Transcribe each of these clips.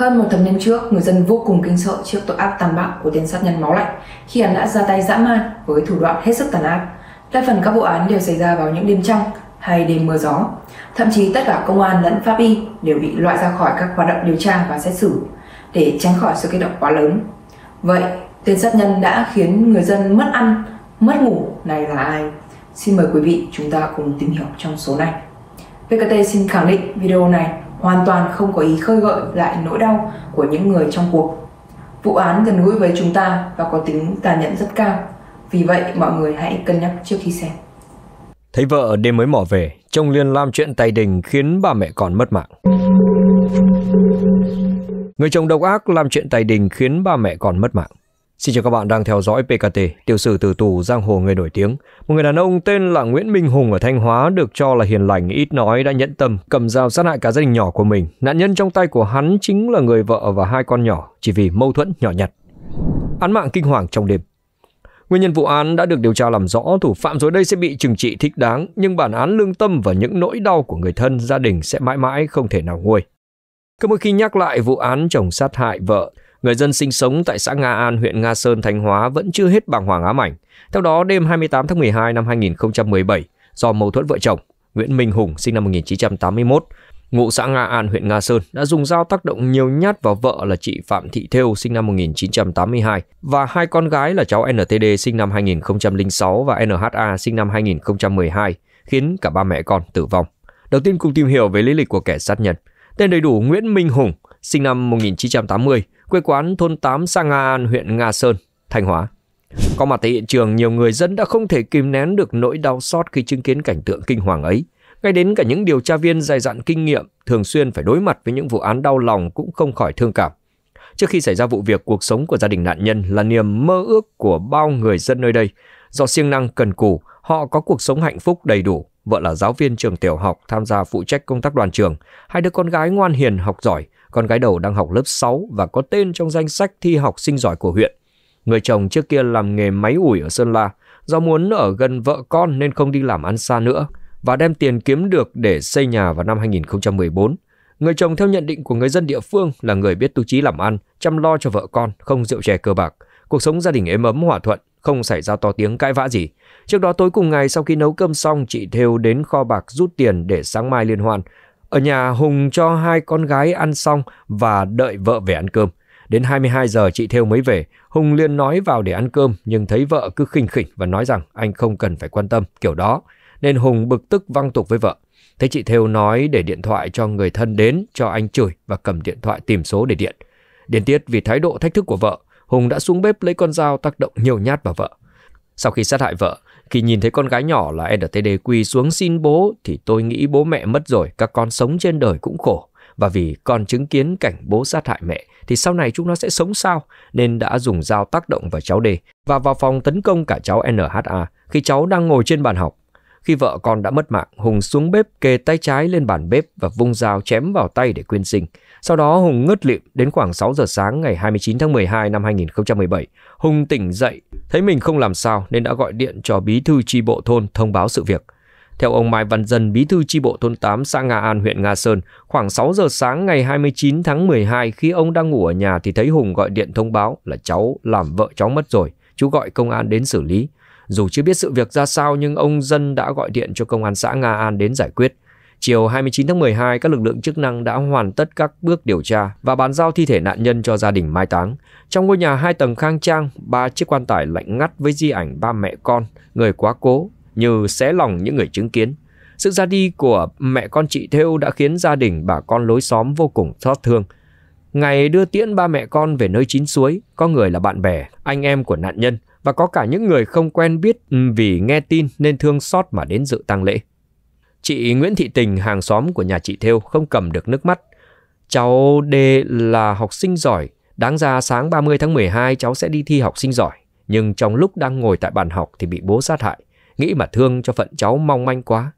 Hơn một thập niên trước, người dân vô cùng kinh sợ trước tội ác tàn bạo của tên sát nhân máu lạnh khi hắn đã ra tay dã man với thủ đoạn hết sức tàn ác. Đa phần các vụ án đều xảy ra vào những đêm trăng hay đêm mưa gió. Thậm chí tất cả công an lẫn pháp y đều bị loại ra khỏi các hoạt động điều tra và xét xử để tránh khỏi sự kích động quá lớn. Vậy, tên sát nhân đã khiến người dân mất ăn, mất ngủ này là ai? Xin mời quý vị chúng ta cùng tìm hiểu trong số này. VKT xin khẳng định video này hoàn toàn không có ý khơi gợi lại nỗi đau của những người trong cuộc. Vụ án gần gũi với chúng ta và có tính tàn nhẫn rất cao, vì vậy mọi người hãy cân nhắc trước khi xem. Thấy vợ đêm mới mỏ về, chồng liền làm chuyện tay đình khiến bà mẹ con mất mạng. Người chồng độc ác làm chuyện tài đình khiến ba mẹ còn mất mạng. Xin chào các bạn đang theo dõi PKT, tiểu sử từ tù giang hồ người nổi tiếng. Một người đàn ông tên là Nguyễn Minh Hùng ở Thanh Hóa được cho là hiền lành, ít nói đã nhẫn tâm, cầm dao sát hại cả gia đình nhỏ của mình. Nạn nhân trong tay của hắn chính là người vợ và hai con nhỏ, chỉ vì mâu thuẫn nhỏ nhặt. Án mạng kinh hoàng trong đêm. Nguyên nhân vụ án đã được điều tra làm rõ, thủ phạm rồi đây sẽ bị trừng trị thích đáng, nhưng bản án lương tâm và những nỗi đau của người thân, gia đình sẽ mãi mãi không thể nào nguôi. Cứ mỗi khi nhắc lại vụ án chồng sát hại vợ, Người dân sinh sống tại xã Nga An, huyện Nga Sơn, Thanh Hóa vẫn chưa hết bàng hoàng ám ảnh. Theo đó, đêm 28 tháng 12 năm 2017, do mâu thuẫn vợ chồng, Nguyễn Minh Hùng sinh năm 1981, ngụ xã Nga An, huyện Nga Sơn đã dùng dao tác động nhiều nhát vào vợ là chị Phạm Thị Thêu sinh năm 1982 và hai con gái là cháu NTD sinh năm 2006 và NHA sinh năm 2012, khiến cả ba mẹ con tử vong. Đầu tiên cùng tìm hiểu về lý lịch của kẻ sát nhân. Tên đầy đủ Nguyễn Minh Hùng sinh năm 1980, quê quán thôn 8 xã Nga An, huyện Nga Sơn, Thanh Hóa. Có mặt tại hiện trường, nhiều người dân đã không thể kìm nén được nỗi đau xót khi chứng kiến cảnh tượng kinh hoàng ấy. Ngay đến cả những điều tra viên dày dặn kinh nghiệm, thường xuyên phải đối mặt với những vụ án đau lòng cũng không khỏi thương cảm. Trước khi xảy ra vụ việc, cuộc sống của gia đình nạn nhân là niềm mơ ước của bao người dân nơi đây. Do siêng năng cần cù, họ có cuộc sống hạnh phúc đầy đủ. Vợ là giáo viên trường tiểu học tham gia phụ trách công tác đoàn trường, hai đứa con gái ngoan hiền học giỏi, con gái đầu đang học lớp 6 và có tên trong danh sách thi học sinh giỏi của huyện. Người chồng trước kia làm nghề máy ủi ở Sơn La, do muốn ở gần vợ con nên không đi làm ăn xa nữa và đem tiền kiếm được để xây nhà vào năm 2014. Người chồng theo nhận định của người dân địa phương là người biết tu trí làm ăn, chăm lo cho vợ con, không rượu chè cơ bạc. Cuộc sống gia đình êm ấm hòa thuận, không xảy ra to tiếng cãi vã gì. Trước đó tối cùng ngày sau khi nấu cơm xong, chị Thêu đến kho bạc rút tiền để sáng mai liên hoan. Ở nhà Hùng cho hai con gái ăn xong và đợi vợ về ăn cơm. Đến 22 giờ chị Thêu mới về, Hùng liền nói vào để ăn cơm nhưng thấy vợ cứ khinh khỉnh và nói rằng anh không cần phải quan tâm kiểu đó. Nên Hùng bực tức văng tục với vợ. Thấy chị Thêu nói để điện thoại cho người thân đến cho anh chửi và cầm điện thoại tìm số để điện. Điền tiết vì thái độ thách thức của vợ, Hùng đã xuống bếp lấy con dao tác động nhiều nhát vào vợ. Sau khi sát hại vợ, khi nhìn thấy con gái nhỏ là NTD quỳ xuống xin bố thì tôi nghĩ bố mẹ mất rồi, các con sống trên đời cũng khổ. Và vì con chứng kiến cảnh bố sát hại mẹ thì sau này chúng nó sẽ sống sao? Nên đã dùng dao tác động vào cháu D và vào phòng tấn công cả cháu NHA khi cháu đang ngồi trên bàn học. Khi vợ con đã mất mạng, Hùng xuống bếp kề tay trái lên bàn bếp và vung dao chém vào tay để quyên sinh. Sau đó Hùng ngất lịm đến khoảng 6 giờ sáng ngày 29 tháng 12 năm 2017. Hùng tỉnh dậy Thấy mình không làm sao nên đã gọi điện cho bí thư tri bộ thôn thông báo sự việc. Theo ông Mai Văn Dân, bí thư tri bộ thôn 8 xã Nga An, huyện Nga Sơn, khoảng 6 giờ sáng ngày 29 tháng 12 khi ông đang ngủ ở nhà thì thấy Hùng gọi điện thông báo là cháu làm vợ cháu mất rồi, chú gọi công an đến xử lý. Dù chưa biết sự việc ra sao nhưng ông Dân đã gọi điện cho công an xã Nga An đến giải quyết. Chiều 29 tháng 12, các lực lượng chức năng đã hoàn tất các bước điều tra và bàn giao thi thể nạn nhân cho gia đình mai táng. Trong ngôi nhà hai tầng khang trang, ba chiếc quan tài lạnh ngắt với di ảnh ba mẹ con, người quá cố, như xé lòng những người chứng kiến. Sự ra đi của mẹ con chị Thêu đã khiến gia đình bà con lối xóm vô cùng xót thương. Ngày đưa tiễn ba mẹ con về nơi chín suối, có người là bạn bè, anh em của nạn nhân và có cả những người không quen biết vì nghe tin nên thương xót mà đến dự tang lễ. Chị Nguyễn Thị Tình, hàng xóm của nhà chị Thêu không cầm được nước mắt. Cháu D là học sinh giỏi, đáng ra sáng 30 tháng 12 cháu sẽ đi thi học sinh giỏi. Nhưng trong lúc đang ngồi tại bàn học thì bị bố sát hại. Nghĩ mà thương cho phận cháu mong manh quá.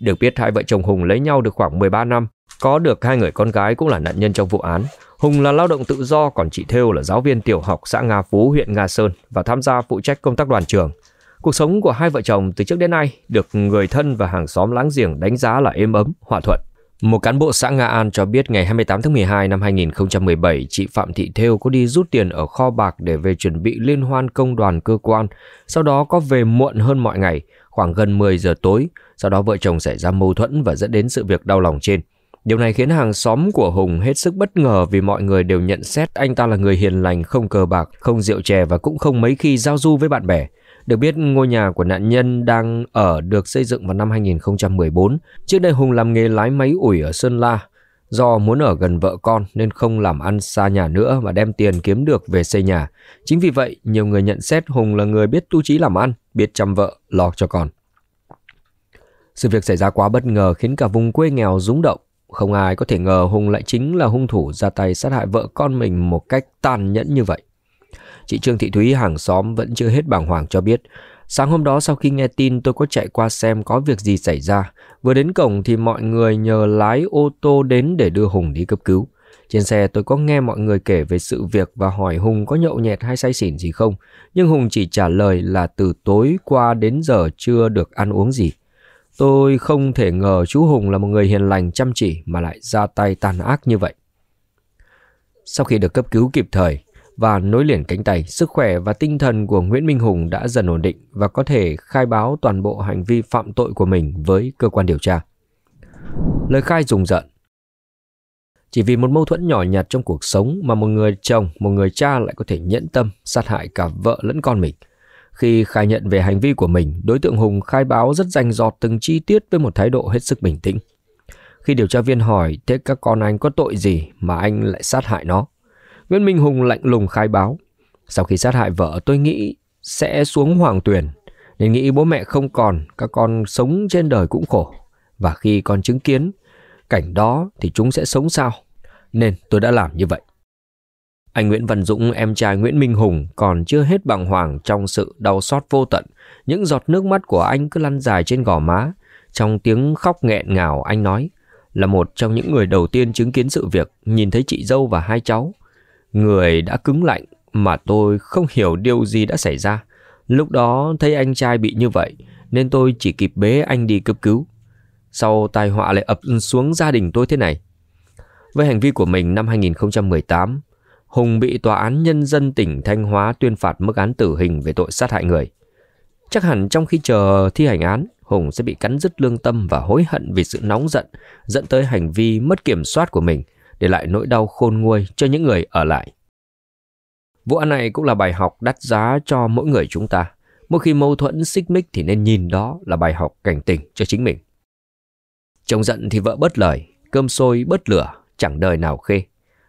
Được biết hai vợ chồng Hùng lấy nhau được khoảng 13 năm. Có được hai người con gái cũng là nạn nhân trong vụ án. Hùng là lao động tự do, còn chị Thêu là giáo viên tiểu học xã Nga Phú, huyện Nga Sơn và tham gia phụ trách công tác đoàn trường. Cuộc sống của hai vợ chồng từ trước đến nay được người thân và hàng xóm láng giềng đánh giá là êm ấm, hòa thuận. Một cán bộ xã Nga An cho biết ngày 28 tháng 12 năm 2017, chị Phạm Thị Thêu có đi rút tiền ở kho bạc để về chuẩn bị liên hoan công đoàn cơ quan, sau đó có về muộn hơn mọi ngày, khoảng gần 10 giờ tối, sau đó vợ chồng xảy ra mâu thuẫn và dẫn đến sự việc đau lòng trên. Điều này khiến hàng xóm của Hùng hết sức bất ngờ vì mọi người đều nhận xét anh ta là người hiền lành, không cờ bạc, không rượu chè và cũng không mấy khi giao du với bạn bè. Được biết, ngôi nhà của nạn nhân đang ở được xây dựng vào năm 2014. Trước đây Hùng làm nghề lái máy ủi ở Sơn La. Do muốn ở gần vợ con nên không làm ăn xa nhà nữa mà đem tiền kiếm được về xây nhà. Chính vì vậy, nhiều người nhận xét Hùng là người biết tu trí làm ăn, biết chăm vợ, lo cho con. Sự việc xảy ra quá bất ngờ khiến cả vùng quê nghèo rúng động. Không ai có thể ngờ Hùng lại chính là hung thủ ra tay sát hại vợ con mình một cách tàn nhẫn như vậy. Chị Trương Thị Thúy hàng xóm vẫn chưa hết bàng hoàng cho biết. Sáng hôm đó sau khi nghe tin tôi có chạy qua xem có việc gì xảy ra. Vừa đến cổng thì mọi người nhờ lái ô tô đến để đưa Hùng đi cấp cứu. Trên xe tôi có nghe mọi người kể về sự việc và hỏi Hùng có nhậu nhẹt hay say xỉn gì không. Nhưng Hùng chỉ trả lời là từ tối qua đến giờ chưa được ăn uống gì. Tôi không thể ngờ chú Hùng là một người hiền lành chăm chỉ mà lại ra tay tàn ác như vậy. Sau khi được cấp cứu kịp thời, và nối liền cánh tay, sức khỏe và tinh thần của Nguyễn Minh Hùng đã dần ổn định và có thể khai báo toàn bộ hành vi phạm tội của mình với cơ quan điều tra. Lời khai rùng rợn Chỉ vì một mâu thuẫn nhỏ nhặt trong cuộc sống mà một người chồng, một người cha lại có thể nhẫn tâm sát hại cả vợ lẫn con mình. Khi khai nhận về hành vi của mình, đối tượng Hùng khai báo rất rành rọt từng chi tiết với một thái độ hết sức bình tĩnh. Khi điều tra viên hỏi thế các con anh có tội gì mà anh lại sát hại nó, Nguyễn Minh Hùng lạnh lùng khai báo. Sau khi sát hại vợ tôi nghĩ sẽ xuống hoàng tuyển. Nên nghĩ bố mẹ không còn, các con sống trên đời cũng khổ. Và khi con chứng kiến cảnh đó thì chúng sẽ sống sao? Nên tôi đã làm như vậy. Anh Nguyễn Văn Dũng, em trai Nguyễn Minh Hùng còn chưa hết bằng hoàng trong sự đau xót vô tận. Những giọt nước mắt của anh cứ lăn dài trên gò má. Trong tiếng khóc nghẹn ngào anh nói là một trong những người đầu tiên chứng kiến sự việc, nhìn thấy chị dâu và hai cháu. Người đã cứng lạnh mà tôi không hiểu điều gì đã xảy ra. Lúc đó thấy anh trai bị như vậy nên tôi chỉ kịp bế anh đi cấp cứu. Sau tai họa lại ập xuống gia đình tôi thế này. Với hành vi của mình năm 2018, Hùng bị Tòa án Nhân dân tỉnh Thanh Hóa tuyên phạt mức án tử hình về tội sát hại người. Chắc hẳn trong khi chờ thi hành án, Hùng sẽ bị cắn rứt lương tâm và hối hận vì sự nóng giận dẫn tới hành vi mất kiểm soát của mình – để lại nỗi đau khôn nguôi cho những người ở lại. Vụ án này cũng là bài học đắt giá cho mỗi người chúng ta. Mỗi khi mâu thuẫn xích mích thì nên nhìn đó là bài học cảnh tỉnh cho chính mình. Chồng giận thì vợ bớt lời, cơm sôi bớt lửa, chẳng đời nào khê.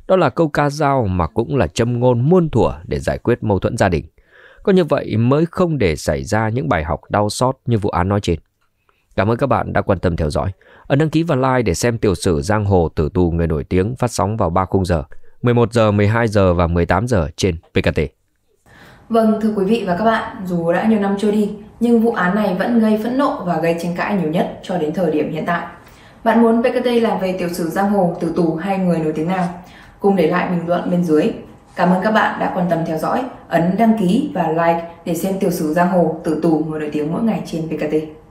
Đó là câu ca dao mà cũng là châm ngôn muôn thuở để giải quyết mâu thuẫn gia đình. Có như vậy mới không để xảy ra những bài học đau xót như vụ án nói trên. Cảm ơn các bạn đã quan tâm theo dõi. Ấn đăng ký và like để xem tiểu sử Giang Hồ Tử Tù Người Nổi Tiếng phát sóng vào 3 khung giờ, 11 giờ, 12 giờ và 18 giờ trên PKT. Vâng, thưa quý vị và các bạn, dù đã nhiều năm trôi đi, nhưng vụ án này vẫn gây phẫn nộ và gây tranh cãi nhiều nhất cho đến thời điểm hiện tại. Bạn muốn PKT làm về tiểu sử Giang Hồ Tử Tù hay Người Nổi Tiếng nào? Cùng để lại bình luận bên dưới. Cảm ơn các bạn đã quan tâm theo dõi, ấn đăng ký và like để xem tiểu sử Giang Hồ Tử Tù Người Nổi Tiếng mỗi ngày trên PKT.